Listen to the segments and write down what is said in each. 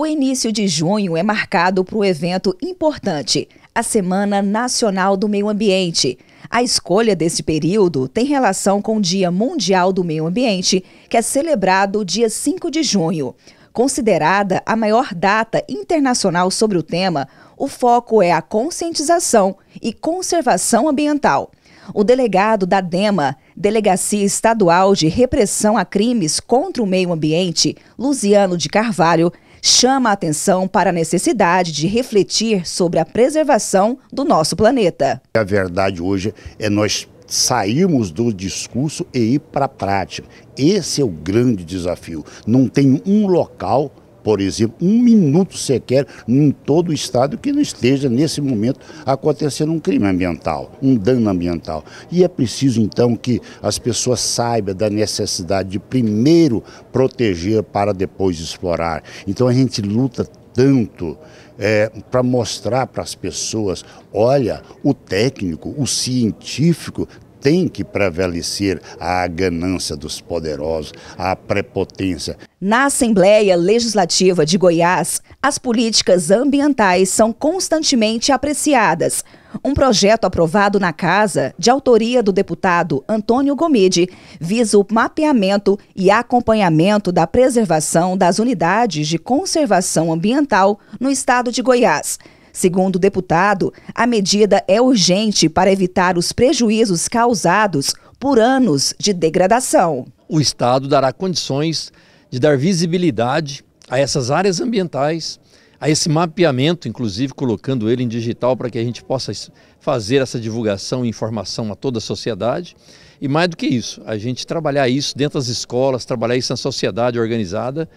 O início de junho é marcado para um evento importante, a Semana Nacional do Meio Ambiente. A escolha desse período tem relação com o Dia Mundial do Meio Ambiente, que é celebrado dia 5 de junho. Considerada a maior data internacional sobre o tema, o foco é a conscientização e conservação ambiental. O delegado da DEMA, Delegacia Estadual de Repressão a Crimes contra o Meio Ambiente, Luciano de Carvalho, chama a atenção para a necessidade de refletir sobre a preservação do nosso planeta. A verdade hoje é nós sairmos do discurso e ir para a prática. Esse é o grande desafio. Não tem um local por exemplo, um minuto sequer em todo o estado que não esteja nesse momento acontecendo um crime ambiental, um dano ambiental. E é preciso então que as pessoas saibam da necessidade de primeiro proteger para depois explorar. Então a gente luta tanto é, para mostrar para as pessoas, olha, o técnico, o científico tem que prevalecer a ganância dos poderosos, a prepotência. Na Assembleia Legislativa de Goiás, as políticas ambientais são constantemente apreciadas. Um projeto aprovado na Casa, de autoria do deputado Antônio Gomide, visa o mapeamento e acompanhamento da preservação das unidades de conservação ambiental no estado de Goiás. Segundo o deputado, a medida é urgente para evitar os prejuízos causados por anos de degradação. O Estado dará condições de dar visibilidade a essas áreas ambientais, a esse mapeamento, inclusive colocando ele em digital para que a gente possa fazer essa divulgação e informação a toda a sociedade. E mais do que isso, a gente trabalhar isso dentro das escolas, trabalhar isso na sociedade organizada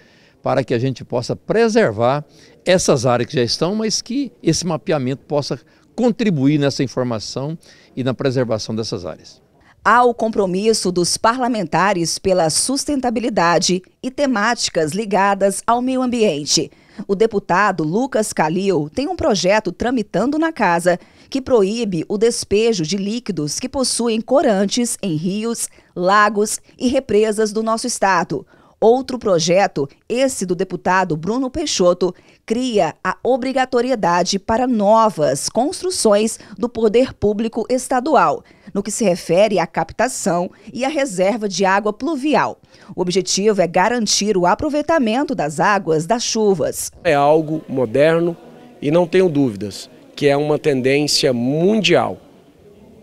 para que a gente possa preservar essas áreas que já estão, mas que esse mapeamento possa contribuir nessa informação e na preservação dessas áreas. Há o compromisso dos parlamentares pela sustentabilidade e temáticas ligadas ao meio ambiente. O deputado Lucas Calil tem um projeto tramitando na casa que proíbe o despejo de líquidos que possuem corantes em rios, lagos e represas do nosso estado. Outro projeto, esse do deputado Bruno Peixoto, cria a obrigatoriedade para novas construções do poder público estadual, no que se refere à captação e à reserva de água pluvial. O objetivo é garantir o aproveitamento das águas das chuvas. É algo moderno e não tenho dúvidas que é uma tendência mundial.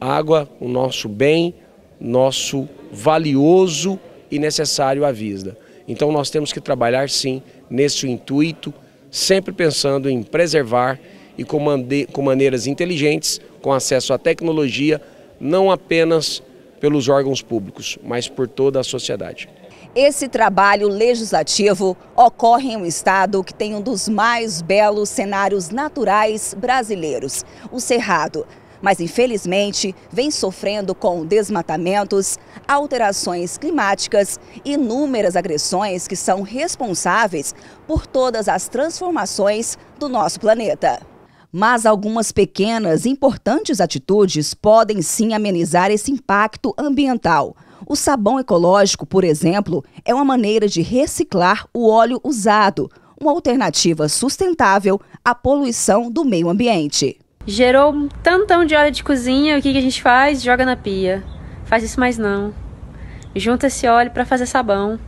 Água, o nosso bem, nosso valioso e necessário à vista. Então nós temos que trabalhar sim nesse intuito, sempre pensando em preservar e com, com maneiras inteligentes, com acesso à tecnologia, não apenas pelos órgãos públicos, mas por toda a sociedade. Esse trabalho legislativo ocorre em um estado que tem um dos mais belos cenários naturais brasileiros, o Cerrado mas infelizmente vem sofrendo com desmatamentos, alterações climáticas, inúmeras agressões que são responsáveis por todas as transformações do nosso planeta. Mas algumas pequenas, importantes atitudes podem sim amenizar esse impacto ambiental. O sabão ecológico, por exemplo, é uma maneira de reciclar o óleo usado, uma alternativa sustentável à poluição do meio ambiente. Gerou um tantão de óleo de cozinha, o que, que a gente faz? Joga na pia. Faz isso mais não. Junta esse óleo para fazer sabão.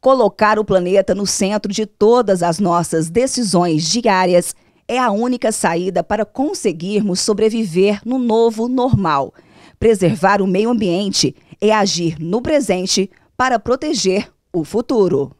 Colocar o planeta no centro de todas as nossas decisões diárias é a única saída para conseguirmos sobreviver no novo normal. Preservar o meio ambiente é agir no presente para proteger o futuro.